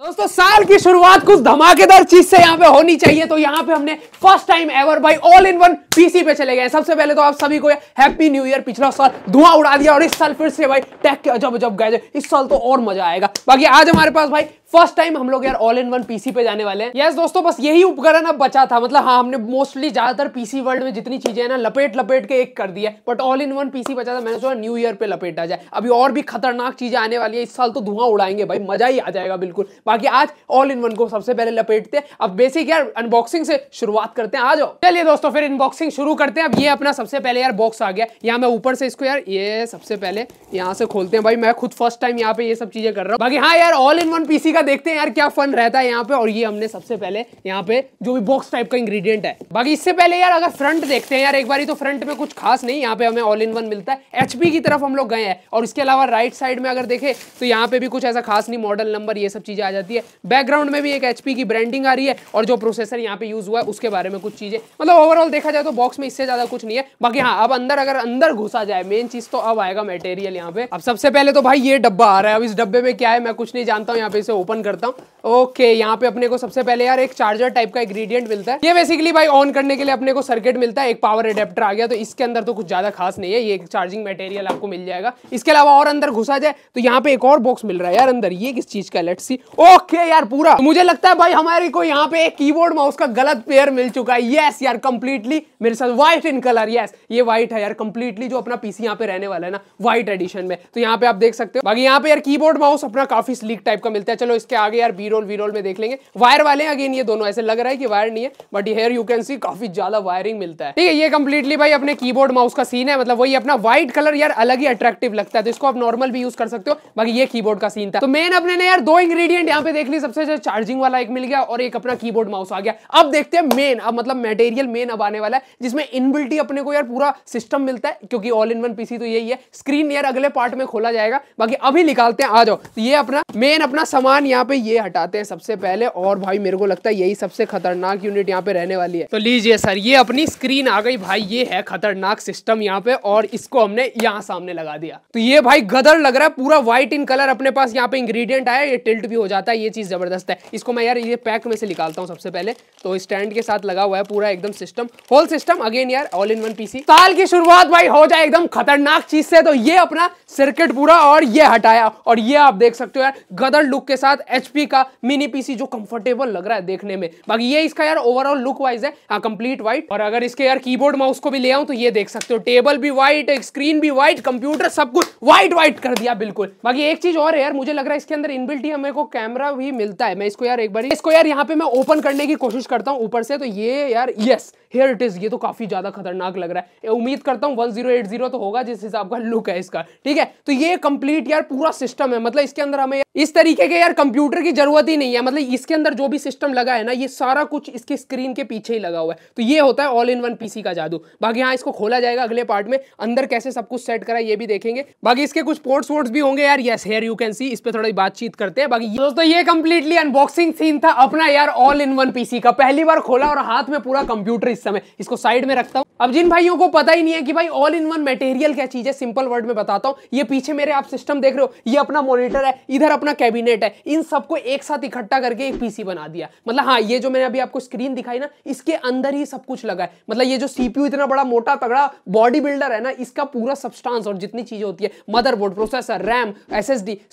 दोस्तों साल की शुरुआत कुछ धमाकेदार चीज से यहाँ पे होनी चाहिए तो यहाँ पे हमने फर्स्ट टाइम एवर भाई ऑल इन वन पीसी पे चले गए सबसे पहले तो आप सभी को हैप्पी न्यू ईयर पिछला साल धुआं उड़ा दिया और इस साल फिर से भाई टैक के अजब अजब गए इस साल तो और मजा आएगा बाकी आज हमारे पास भाई फर्स्ट टाइम हम लोग यार ऑल इन वन पीसी पे जाने वाले हैं यस दोस्तों बस यही उपकरण अब बचा था मतलब हाँ हमने मोस्टली ज्यादातर पीसी वर्ल्ड में जितनी चीजें हैं ना लपेट लपेट के एक कर दिया but all in one PC बचा था मैंने सोचा न्यू ईयर पे लपेटा जाए अभी और भी खतरनाक चीजें आने वाली है इस साल तो धुआं उड़ाएंगे भाई मजा ही आ जाएगा बिल्कुल बाकी आज ऑल इन वन को सबसे पहले लपेटते हैं अब बेसिक यार अनबॉक्सिंग से शुरुआत करते हैं आ जाओ चलिए दोस्तों फिर अनबॉक्सिंग शुरू करते हैं अब ये अपना सबसे पहले यार बॉक्स आ गया यहाँ मैं ऊपर से इसको यार ये सबसे पहले यहाँ से खोलते हैं भाई मैं खुद फर्स्ट टाइम यहाँ पे ये सब चीजें कर रहा हूँ बाकी हाँ यार ऑल इन वन पीसी का वगैरह देखते हैं यार क्या फन रहता है यहाँ पे और ये हमने सबसे पहले यहाँ पे जो भी बॉक्स टाइप का इंग्रेडिएंट है बाकी इससे पहले यार अगर फ्रंट देखते हैं यार एक बार तो फ्रंट में कुछ खास नहीं यहाँ पे हमें ऑल इन वन मिलता है एचपी की तरफ हम लोग गए हैं और इसके अलावा राइट साइड में अगर देखे तो यहाँ पे भी कुछ ऐसा खास नहीं मॉडल नंबर ये सब चीजें आ जाती है बैकग्राउंड में भी एक एचपी की ब्रांडिंग आ रही है और जो प्रोसेसर यहाँ पे यूज हुआ है उसके बारे में कुछ चीजें मतलब ओवरऑल देखा जाए तो बॉक्स में इससे ज्यादा कुछ नहीं है बाकी हाँ अब अंदर अगर अंदर घुसा जाए मेन चीज तो अब आएगा मेटेरियल यहाँ पे अब सबसे पहले तो भाई ये डब्बा आ रहा है अब इस डब्बे में क्या है मैं कुछ नहीं जानता हूँ यहाँ पे इसे ओपन ओपन करता हूँ ओके यहाँ पे अपने को सबसे पहले यार एक चार्जर टाइप का इंग्रीडियंट मिलता है ये बेसिकली भाई ऑन करने के लिए अपने को सर्किट मिलता है एक पावर एडेप्टर आ गया तो इसके अंदर तो कुछ ज्यादा खास नहीं है ये एक चार्जिंग मटेरियल आपको मिल जाएगा इसके अलावा और अंदर घुसा जाए तो यहाँ पे एक और बॉक्स मिल रहा है यार अंदर ये किस चीज का लेट सी ओके यार पूरा तो मुझे लगता है भाई हमारे को यहाँ पे एक की माउस का गलत पेयर मिल चुका है येस यार कंप्लीटली मेरे साथ व्हाइट इन कलर यस ये व्हाइट है यार कंप्लीटली जो अपना पीसी यहाँ पे रहने वाला है ना व्हाइट एडिशन में तो यहाँ पे आप देख सकते हो बाकी यहाँ पे यार की माउस अपना काफी स्लीक टाइप का मिलता है चलो इसके आगे यार बी रोल वी रोल में देख लेंगे वायर वाले अगेन ये दोनों ऐसे लग रहा है कि वायर नहीं है but here you can see काफी ज्यादा वायरिंग मिलता है ठीक है ये कम्प्लीटली भाई अपने की माउस का सीन है मतलब वही अपना व्हाइट कलर यार अलग ही अट्रैक्टिव लगता है तो इसको आप नॉर्मल भी यूज कर सकते हो बाकी ये की का सीन था तो मेन अपने ने यार दो इंग्रीडियंट यहाँ पे देख ली सबसे ज्यादा चार्जिंग वाला एक मिल गया और एक अपना की माउस आ गया अब देखते हैं मेन अब मतलब मेटेरियल मेन अब आने वाला है जिसमें इनबिल्टी अपने को यार पूरा सिस्टम मिलता है क्योंकि ऑल इन वन पीसी तो यही है स्क्रीन यार अगले पार्ट में खोला जाएगा बाकी अभी निकालते हैं आ जाओ तो ये अपना मेन अपना सामान यहाँ पे ये हटाते हैं सबसे पहले और भाई मेरे को लगता है यही सबसे खतरनाक यूनिट यहाँ पे रहने वाली है तो लीजिए सर ये अपनी स्क्रीन आ गई भाई ये है खतरनाक सिस्टम यहाँ पे और इसको हमने यहाँ सामने लगा दिया तो ये भाई गदर लग रहा है पूरा व्हाइट इन कलर अपने पास यहाँ पे इंग्रीडियंट आया ये टिल्ट भी हो जाता है ये चीज जबरदस्त है इसको मैं यार ये पैक में से निकालता हूँ सबसे पहले तो स्टैंड के साथ लगा हुआ है पूरा एकदम सिस्टम होल सिस्टम अगेन यार ऑल इन वन पीसी साल की शुरुआत भाई हो जाए एकदम खतरनाक चीज से तो ये अपना सर्किट पूरा और ये हटाया और ये आप देख सकते हो यार गदर लुक के साथ साथ एचपी का मिनी पीसी जो कंफर्टेबल लग रहा है देखने में बाकी ये इसका यार ओवरऑल लुक वाइज है हाँ कंप्लीट व्हाइट और अगर इसके यार कीबोर्ड माउस को भी ले आऊं तो ये देख सकते हो टेबल भी व्हाइट स्क्रीन भी व्हाइट कंप्यूटर सब कुछ व्हाइट व्हाइट कर दिया बिल्कुल बाकी एक चीज और है यार मुझे लग रहा है इसके अंदर इनबिल्ट ही हमें को कैमरा भी मिलता है मैं इसको यार एक बार इसको यार यहाँ पे मैं ओपन करने की कोशिश करता हूँ ऊपर से तो ये यार यस हेयर इट इज ये तो काफी ज्यादा खतरनाक लग रहा है उम्मीद करता हूँ वन तो होगा जिस हिसाब का लुक है इसका ठीक है तो ये कंप्लीट यार पूरा सिस्टम है मतलब इसके अंदर हमें इस तरीके के यार कंप्यूटर की जरूरत ही नहीं है मतलब इसके अंदर जो भी सिस्टम लगा है ना ये सारा कुछ इसके स्क्रीन के पीछे ही लगा हुआ है तो ये होता है ऑल इन वन पीसी का जादू बाकी हाँ इसको खोला जाएगा अगले पार्ट में अंदर कैसे सब कुछ सेट करा ये भी देखेंगे बाकी इसके कुछ पोर्ट्स वोर्ट्स भी होंगे यार yes here you can see इस पर थोड़ी बातचीत करते हैं बाकी दोस्तों ये कंप्लीटली अनबॉक्सिंग सीन था अपना यार ऑल इन वन पीसी का पहली बार खोला और हाथ में पूरा कंप्यूटर इस समय इसको साइड में रखता हूँ अब जिन भाइयों को पता ही नहीं है कि भाई ऑल इन वन मटेरियल क्या चीज है सिंपल वर्ड में बताता हूँ ये पीछे मेरे आप सिस्टम देख रहे हो ये अपना मॉनिटर है इधर अपना कैबिनेट है इन सबको एक साथ इकट्ठा करके एक पीसी बना दिया मतलब हाँ ये जो मैंने अभी आपको स्क्रीन दिखाई ना इसके अंदर ही सब कुछ लगा है मतलब ये जो सीपीयू इतना बड़ा मोटा तगड़ा बॉडी बिल्डर है ना इसका पूरा सब्सटांस और जितनी चीजें होती है मदरबोर्ड प्रोसेसर रैम एस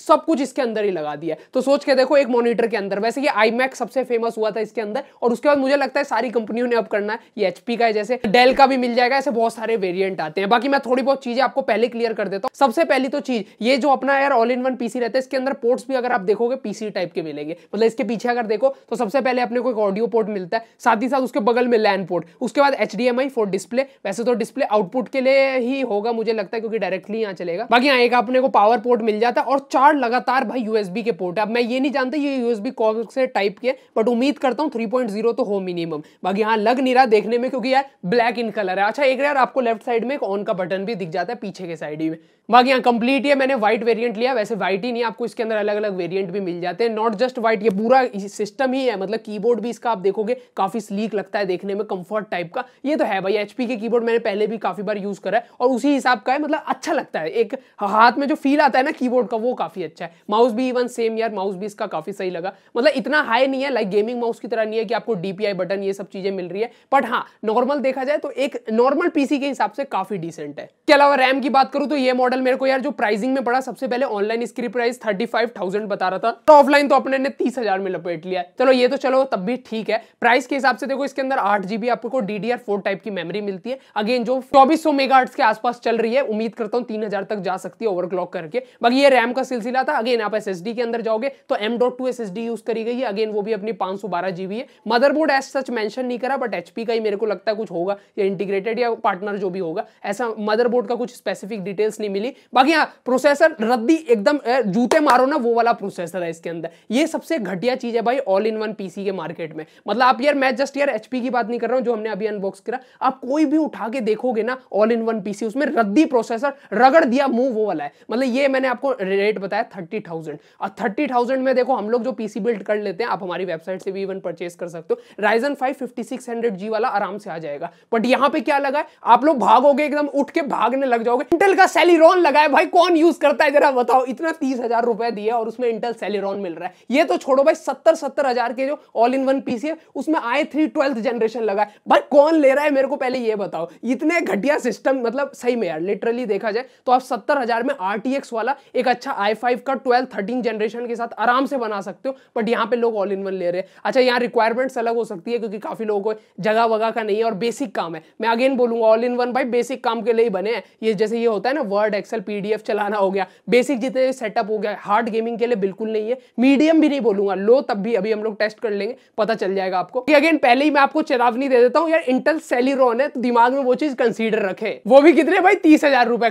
सब कुछ इसके अंदर ही लगा दिया तो सोच के देखो एक मॉनिटर के अंदर वैसे ये आई सबसे फेमस हुआ था इसके अंदर और उसके बाद मुझे लगता है सारी कंपनियों ने अब करना है ये एचपी का है जैसे डेल का भी मिल जाएगा ऐसे बहुत सारे वेरियंट आते हैं बाकी मैं थोड़ी बहुत चीजें आपको पहले क्लियर कर देता हूँ सबसे पहली तो चीज ये जो अपना यार ऑल इन वन पीसी रहता है इसके अंदर पोर्ट्स भी अगर आप देखोगे पीसी टाइप के मिलेंगे मतलब इसके पीछे अगर देखो तो सबसे पहले अपने को एक ऑडियो पोर्ट मिलता है साथ ही साथ उसके बगल में लैन पोर्ट उसके बाद H D M I for display वैसे तो डिस्प्ले आउटपुट के लिए ही होगा मुझे लगता है क्योंकि डायरेक्टली यहाँ चलेगा बाकी यहाँ एक अपने को पावर पोर्ट मिल जाता है और चार लगातार भाई यूएसबी के पोर्ट है अब मैं ये नहीं जानता ये यूएसबी कॉल से टाइप के बट उम्मीद करता हूँ थ्री पॉइंट जीरो तो हो मिनिमम बाकी यहाँ लग नहीं रहा देखने में क्योंकि यार ब्लैक इन कलर है अच्छा एक यार आपको लेफ्ट साइड में एक ऑन का बटन भी दिख जाता है पीछे के साइड में बाकी यहाँ कंप्लीट ये मैंने व्हाइट वेरिएंट लिया वैसे व्हाइट ही नहीं आपको इसके अंदर अलग अलग वेरिएंट भी मिल जाते हैं नॉट जस्ट व्हाइट ये पूरा सिस्टम ही है मतलब कीबोर्ड भी इसका आप देखोगे काफी स्लीक लगता है देखने में कंफर्ट टाइप का ये तो है भाई एचपी के कीबोर्ड मैंने पहले भी काफी बार यूज करा है और उसी हिसाब का है मतलब अच्छा लगता है एक हाथ में जो फील आता है ना कीबोर्ड का वो काफी अच्छा है माउस भी इवन सेम यार माउस भी इसका काफी सही लगा मतलब इतना हाई नहीं है लाइक गेमिंग माउस की तरह नहीं है कि आपको डीपीआई बटन ये सब चीजें मिल रही है बट हाँ नॉर्मल देखा जाए तो एक नॉर्मल पीसी के हिसाब से काफी डिसेंट है इसके अलावा रैम की बात करूं तो ये मॉडल कल मेरे को यार जो प्राइसिंग में पड़ा सबसे पहले ऑनलाइन इसकी प्राइस थर्टी फाइव थाउजेंड बता रहा था तो ऑफलाइन तो अपने ने तीस हजार में लपेट लिया चलो ये तो चलो तब भी ठीक है प्राइस के हिसाब से देखो इसके अंदर आठ जीबी आपको डीडीआर फोर टाइप की मेमोरी मिलती है अगेन जो चौबीस सौ मेगा के आसपास चल रही है उम्मीद करता हूँ तीन तक जा सकती है ओवरक्लॉक करके बाकी ये रैम का सिलसिला था अगेन आप एस के अंदर जाओगे तो M dot two S use करी गई है अगेन वो भी अपनी पांच है मदरबोर्ड एस सच मैंशन नहीं करा बट एचपी का ही मेरे को लगता है कुछ होगा या इंटीग्रेटेड या पार्टनर जो भी होगा ऐसा मदरबोर्ड का कुछ स्पेसिफिक डिटेल्स नहीं मिली नहीं बाकी हाँ प्रोसेसर रद्दी एकदम जूते मारो ना वो वाला प्रोसेसर है इसके अंदर ये सबसे घटिया चीज है भाई ऑल इन वन पीसी के मार्केट में मतलब आप यार मैं जस्ट यार एचपी की बात नहीं कर रहा हूँ जो हमने अभी अनबॉक्स करा आप कोई भी उठा के देखोगे ना ऑल इन वन पीसी उसमें रद्दी प्रोसेसर रगड़ दिया मुंह वो वाला है मतलब ये मैंने आपको रेट बताया थर्टी थाउजेंड और थर्टी थाउजेंड में देखो हम लोग जो पीसी बिल्ड कर लेते हैं आप हमारी वेबसाइट से भी इवन परचेज कर सकते हो Ryzen five fifty six hundred G वाला आराम से आ जाएगा बट यहाँ पे क्या लगा है आप लोग भागोगे एकदम उठ के भागने लग जाओगे इंटेल का सेलिरॉन कौन लगाए भाई कौन यूज करता है जरा बताओ इतना तीस हजार रुपए दिए और उसमें इंटेल सेलेरॉन मिल रहा है ये तो छोड़ो भाई सत्तर सत्तर हजार के जो ऑल इन वन पीसी है उसमें आई थ्री ट्वेल्थ जनरेशन लगा है भाई कौन ले रहा है मेरे को पहले ये बताओ इतने घटिया सिस्टम मतलब सही में यार लिटरली देखा जाए तो आप सत्तर हजार में आर वाला एक अच्छा आई फाइव का ट्वेल्थ थर्टीन जनरेशन के साथ आराम से बना सकते हो बट यहाँ पे लोग ऑल इन वन ले रहे हैं अच्छा यहाँ रिक्वायरमेंट्स अलग हो सकती है क्योंकि काफी लोगों को जगह वगह का नहीं है और बेसिक काम है मैं अगेन बोलूंगा ऑल इन वन भाई बेसिक काम के लिए ही बने हैं ये जैसे ये होता है ना वर्ड एक्सेल पीडीएफ चलाना हो गया बेसिक जितने सेटअप हो गया हार्ड गेमिंग के लिए बिल्कुल नहीं है मीडियम भी नहीं बोलूंगा लो तब भी अभी हम लोग टेस्ट कर लेंगे पता चल जाएगा आपको अगेन पहले ही मैं आपको चेतावनी दे देता हूँ यार इंटल सेलिरॉन है तो दिमाग में वो चीज कंसिडर रखे वो भी कितने भाई तीस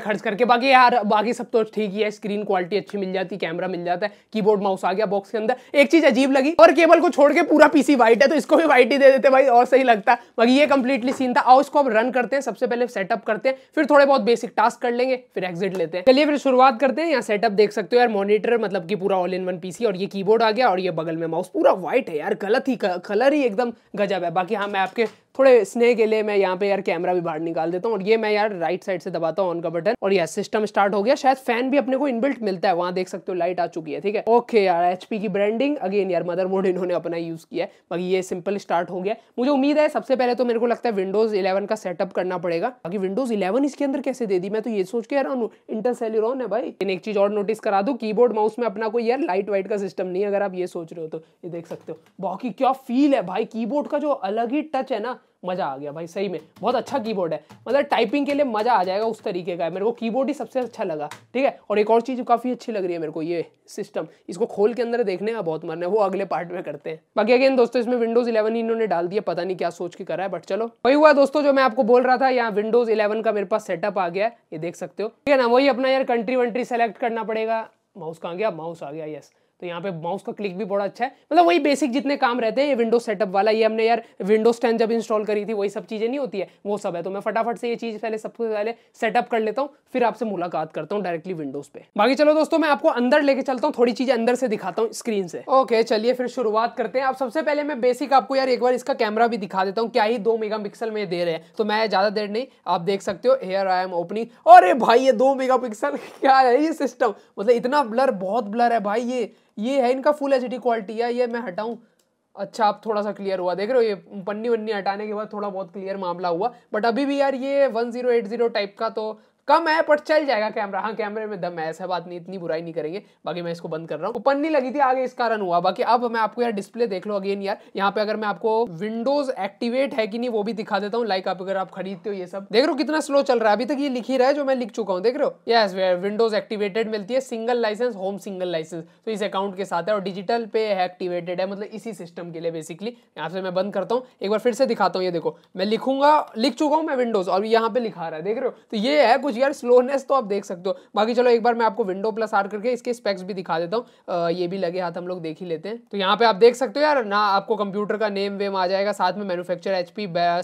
खर्च करके बाकी यार बाकी सब तो ठीक ही है स्क्रीन क्वालिटी अच्छी मिल जाती कैमरा मिल जाता है कीबोर्ड माउस आ गया बॉक्स के अंदर एक चीज अजीब लगी और केबल को छोड़ के पूरा पीसी व्हाइट है तो इसको भी व्हाइट ही दे देते भाई और सही लगता बाकी ये कंप्लीटली सीन था आओ इसको अब रन करते हैं सबसे पहले सेटअप करते हैं फिर थोड़े बहुत बेसिक टास्क कर लेंगे फिर एक्स एग्जिट लेते हैं चलिए फिर शुरुआत करते हैं यहाँ सेटअप देख सकते हो यार मॉनिटर मतलब कि पूरा ऑल इन वन पीसी और ये कीबोर्ड आ गया और ये बगल में माउस पूरा व्हाइट है यार गलत ही कलर ही एकदम गजब है बाकी हाँ मैं आपके थोड़े स्नेह के लिए मैं यहाँ पे यार कैमरा भी बाहर निकाल देता हूँ और ये मैं यार राइट साइड से दबाता हूँ ऑन का बटन और यार सिस्टम स्टार्ट हो गया शायद फैन भी अपने को इनबिल्ट मिलता है वहाँ देख सकते हो लाइट आ चुकी है ठीक है ओके यार एचपी की ब्रांडिंग अगेन यार मदर इन्होंने अपना यूज़ किया है बाकी ये सिंपल स्टार्ट हो गया मुझे उम्मीद है सबसे पहले तो मेरे को लगता है विंडोज इलेवन का सेटअप करना पड़ेगा बाकी विंडोज इलेवन इसके अंदर कैसे दे दी मैं तो ये सोच के यार इंटरसेल्यूरॉन है भाई इन एक चीज और नोटिस करा दो की माउस में अपना कोई यार लाइट वाइट का सिस्टम नहीं अगर आप ये सोच रहे हो तो ये देख सकते हो बाकी क्या फील है भाई कीबोर्ड का जो अलग ही टच है ना मज़ा आ गया भाई सही में बहुत अच्छा कीबोर्ड है मतलब टाइपिंग के लिए मज़ा आ जाएगा उस तरीके का है मेरे को कीबोर्ड ही सबसे अच्छा लगा ठीक है और एक और चीज़ काफ़ी अच्छी लग रही है मेरे को ये सिस्टम इसको खोल के अंदर देखने का बहुत मन है वो अगले पार्ट में करते हैं बाकी अगेन दोस्तों इसमें विंडोज़ इलेवन ही इन्होंने डाल दिया पता नहीं क्या सोच के करा है बट चलो वही हुआ दोस्तों जो मैं आपको बोल रहा था यहाँ विंडोज़ इलेवन का मेरे पास सेटअप आ गया ये देख सकते हो ठीक है ना वही अपना यार कंट्री वंट्री सेलेक्ट करना पड़ेगा माउस कहाँ गया माउस आ गया यस तो यहाँ पे माउस का क्लिक भी बड़ा अच्छा है मतलब वही बेसिक जितने काम रहते हैं ये विंडोज सेटअप वाला ये हमने यार विंडोज टेन जब इंस्टॉल करी थी वही सब चीज़ें नहीं होती है वो सब है तो मैं फटाफट से ये चीज़ पहले सबसे पहले सेटअप कर लेता हूँ फिर आपसे मुलाकात करता हूँ डायरेक्टली विंडोज पे बाकी चलो दोस्तों मैं आपको अंदर लेके चलता हूँ थोड़ी चीज़ें अंदर से दिखाता हूँ स्क्रीन से ओके चलिए फिर शुरुआत करते हैं आप सबसे पहले मैं बेसिक आपको यार एक बार इसका कैमरा भी दिखा देता हूँ क्या ही दो मेगा में दे रहे हैं तो मैं ज़्यादा देर नहीं आप देख सकते हो हेयर आई एम ओपनिंग और भाई ये दो मेगा क्या है ये सिस्टम मतलब इतना ब्लर बहुत ब्लर है भाई ये ये है इनका फुल एच क्वालिटी है ये मैं हटाऊँ अच्छा आप थोड़ा सा क्लियर हुआ देख रहे हो ये पन्नी वन्नी हटाने के बाद थोड़ा बहुत क्लियर मामला हुआ बट अभी भी यार ये 1080 टाइप का तो कम है पर चल जाएगा कैमरा हाँ कैमरे में दम है ऐसा बात नहीं इतनी बुराई नहीं करेंगे बाकी मैं इसको बंद कर रहा हूँ ओपन नहीं लगी थी आगे इस कारण हुआ बाकी अब मैं आपको यार डिस्प्ले देख लो अगेन यार यहाँ पे अगर मैं आपको विंडोज एक्टिवेट है कि नहीं वो भी दिखा देता हूँ लाइक आप अगर आप खरीदते हो ये सब देख रहे हो कितना स्लो चल रहा है अभी तक ये लिख ही रहा है जो मैं लिख चुका हूँ देख रहे हो यस विंडोज एक्टिवेटेड मिलती है single license home single license तो इस अकाउंट के साथ है और डिजिटल पे है एक्टिवेटेड है मतलब इसी सिस्टम के लिए बेसिकली यहाँ से मैं बंद करता हूँ एक बार फिर से दिखाता हूँ ये देखो मैं लिखूंगा लिख चुका हूँ मैं विंडोज और यहाँ पे लिखा रहा है देख रहे हो तो ये है कुछ तो यार स्लोनेस तो आप देख सकते हो बाकी चलो एक बार मैं आपको विंडो प्लस आर करके इसके स्पेक्स भी दिखा देता हूँ ये भी लगे हाथ हम लोग देख ही लेते हैं तो यहाँ पे आप देख सकते हो यार ना आपको कंप्यूटर का नेम वेम आ जाएगा साथ में मैनुफेक्चर एच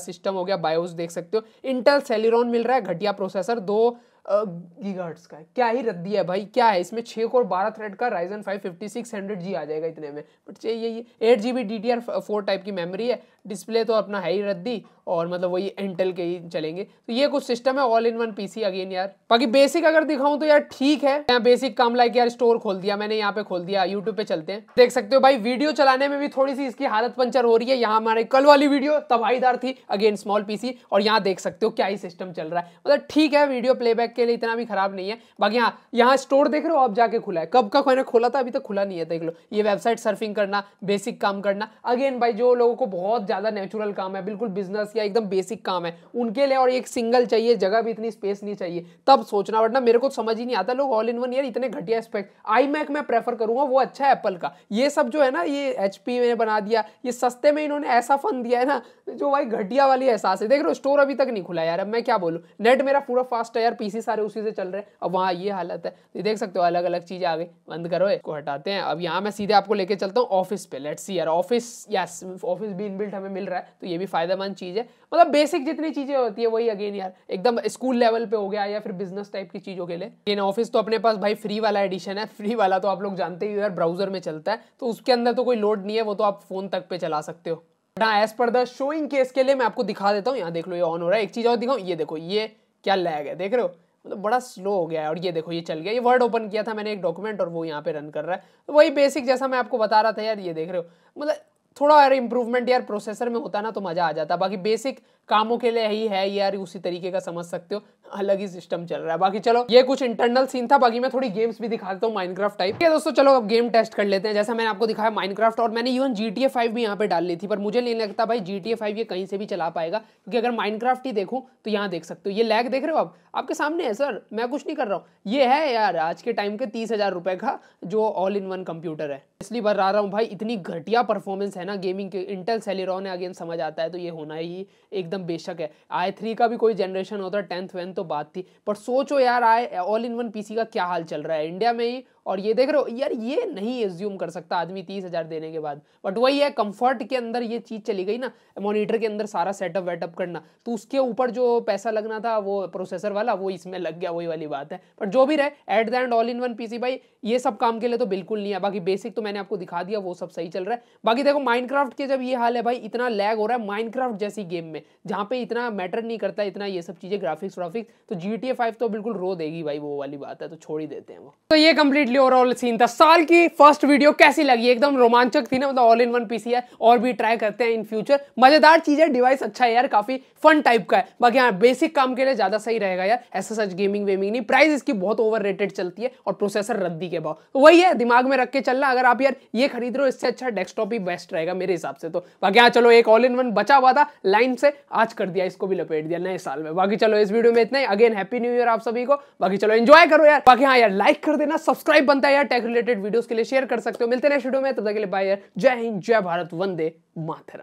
सिस्टम हो गया बायोस देख सकते हो इंटेल सेलिरोन मिल रहा है घटिया प्रोसेसर दो गीगाहर्ट्स का क्या ही रद्दी है भाई क्या है इसमें छः कोर बारह थ्रेड का Ryzen five fifty six hundred G आ जाएगा इतने में बट चाहिए ये eight G B D T R four type की मेमोरी है डिस्प्ले तो अपना है ही रद्दी और मतलब वही इंटेल के ही चलेंगे तो ये कुछ सिस्टम है all in one PC again यार बाकी बेसिक अगर दिखाऊं तो यार ठीक है यहाँ बेसिक काम लाइक यार स्टोर खोल दिया मैंने यहाँ पे खोल दिया यूट्यूब पे चलते हैं देख सकते हो भाई वीडियो चलाने में भी थोड़ी सी इसकी हालत पंचर हो रही है यहाँ हमारे कल वाली वीडियो तबाहीदार थी अगेन स्मॉल पीसी और यहाँ देख सकते हो क्या ही सिस्टम चल रहा है मतलब ठीक है वीडियो प्लेबैक के लिए इतना भी खराब नहीं है बाकी हाँ यहाँ स्टोर देख रहे हो अब जाके खुला है कब का मैंने खोला था अभी तक खुला नहीं है देख लो ये वेबसाइट सर्फिंग करना बेसिक काम करना अगेन भाई जो लोगों को बहुत ज्यादा नेचुरल काम है बिल्कुल बिजनेस या एकदम बेसिक काम है उनके लिए और एक सिंगल चाहिए जगह भी इतनी स्पेस नहीं चाहिए तब सोचना वरना मेरे को तो समझ ही नहीं आता लोग ऑल इन वन ईयर इतने घटिया एस्पेक्ट आई मैक मैं प्रेफर करूंगा वो अच्छा है एप्पल का ये सब जो है ना ये एच पी में बना दिया ये सस्ते में इन्होंने ऐसा फन दिया है ना जो भाई घटिया वाली एहसास है देख रहे हो स्टोर अभी तक नहीं खुला यार अब मैं क्या बोलूँ नेट मेरा पूरा फास्ट है यार पीसी सारे उसी से चल रहे हैं अब वहाँ ये हालत है ये देख सकते हो अलग अलग चीज़ें आ गई बंद करो इसको हटाते हैं अब यहाँ मैं सीधे आपको लेके चलता हूँ ऑफिस पे लेट्स सी यार ऑफिस यस ऑफिस भी इनबिल्ट हमें मिल रहा है तो ये भी फायदेमंद चीज़ है मतलब बेसिक जितनी चीज़ें होती है वही अगेन यार एकदम स्कूल लेवल पे हो गया या फिर बिजनेस टाइप की चीज़ों के लिए इन ऑफिस तो अपने पास भाई फ्री वाला एडिशन है फ्री वाला तो आप लोग जानते ही यार ब्राउजर में चलता है तो उसके अंदर तो कोई लोड नहीं है वो तो आप फोन तक पे चला सकते हो ना as per the showing case के लिए मैं आपको दिखा देता हूँ यहाँ देख लो ये ऑन हो रहा है एक चीज़ और दिखाऊँ ये देखो ये क्या लैग है देख रहे हो मतलब बड़ा स्लो हो गया है और ये देखो ये चल गया ये वर्ड ओपन किया था मैंने एक डॉक्यूमेंट और वो यहाँ पे रन कर रहा है तो वही बेसिक जैसा मैं आपको बता रहा था यार ये देख रहे हो मतलब थोड़ा यार इंप्रूवमेंट यार प्रोसेसर में होता ना तो मजा आ जाता बाकी बेसिक कामों के लिए ही है यार उसी तरीके का समझ सकते हो अलग ही सिस्टम चल रहा है बाकी चलो ये कुछ इंटरनल सीन था बाकी मैं थोड़ी गेम्स भी दिखा देता हूँ माइनक्राफ्ट टाइप ठीक है दोस्तों चलो अब गेम टेस्ट कर लेते हैं जैसा मैंने आपको दिखाया माइनक्राफ्ट और मैंने इवन जी टी भी यहाँ पे डाल ली थी पर मुझे नहीं लगता भाई जी टी ये कहीं से भी चला पाएगा क्योंकि अगर माइनक्राफ्ट ही देखूँ तो यहाँ देख सकते हो ये लैग देख रहे हो आप आपके सामने है सर मैं कुछ नहीं कर रहा हूँ ये है यार आज के टाइम के तीस हजार रुपए का जो ऑल इन वन कंप्यूटर है इसलिए बता रहा हूँ भाई इतनी घटिया परफॉर्मेंस है ना गेमिंग के इंटेल सेलेरॉन है अगेन समझ आता है तो ये होना ही एकदम एकदम बेशक है आई थ्री का भी कोई जनरेशन होता टेंथ वेंथ तो बात थी पर सोचो यार आए ऑल इन वन पीसी का क्या हाल चल रहा है इंडिया में ही और ये देख रहे हो यार ये नहीं एज्यूम कर सकता आदमी तीस हज़ार देने के बाद बट वही है कंफर्ट के अंदर ये चीज़ चली गई ना मॉनिटर के अंदर सारा सेटअप वेटअप करना तो उसके ऊपर जो पैसा लगना था वो प्रोसेसर वाला वो इसमें लग गया वही वाली बात है बट जो भी रहे at the end all in one PC भाई ये सब काम के लिए तो बिल्कुल नहीं है बाकी बेसिक तो मैंने आपको दिखा दिया वो सब सही चल रहा है बाकी देखो माइनक्राफ्ट के जब ये हाल है भाई इतना लैग हो रहा है माइनक्राफ्ट जैसी गेम में जहां पे इतना मैटर नहीं करता इतना ये सब चीज़ें ग्राफिक्स व्राफिक्स तो जी टी तो बिल्कुल रो देगी भाई वो वाली बात है तो छोड़ ही देते हैं वो तो ये कंप्लीट कंप्लीटली ओवरऑल सीन था साल की फर्स्ट वीडियो कैसी लगी एकदम रोमांचक थी ना मतलब ऑल इन वन पीसी है और भी ट्राई करते हैं इन फ्यूचर मजेदार चीज है डिवाइस अच्छा है यार काफी फन टाइप का है बाकी यहाँ बेसिक काम के लिए ज्यादा सही रहेगा यार ऐसा सच गेमिंग वेमिंग नहीं प्राइस इसकी बहुत ओवर चलती है और प्रोसेसर रद्दी के भाव तो वही है दिमाग में रख के चलना अगर आप यार ये खरीद रहे हो इससे अच्छा डेस्कटॉप ही बेस्ट रहेगा मेरे हिसाब से तो बाकी यहाँ चलो एक ऑल इन वन बचा हुआ था लाइन से आज कर दिया इसको भी लपेट दिया नए साल में बाकी चलो इस वीडियो में इतना ही अगेन हैप्पी न्यू ईयर आप सभी को बाकी चलो एंजॉय करो यार बाकी हाँ यार लाइक कर देना सब्सक्राइब लाइक बनता है यार टेक रिलेटेड वीडियोस के लिए शेयर कर सकते हो मिलते रहे वीडियो में तब तक के लिए बाय यार जय हिंद जय भारत वंदे मातरम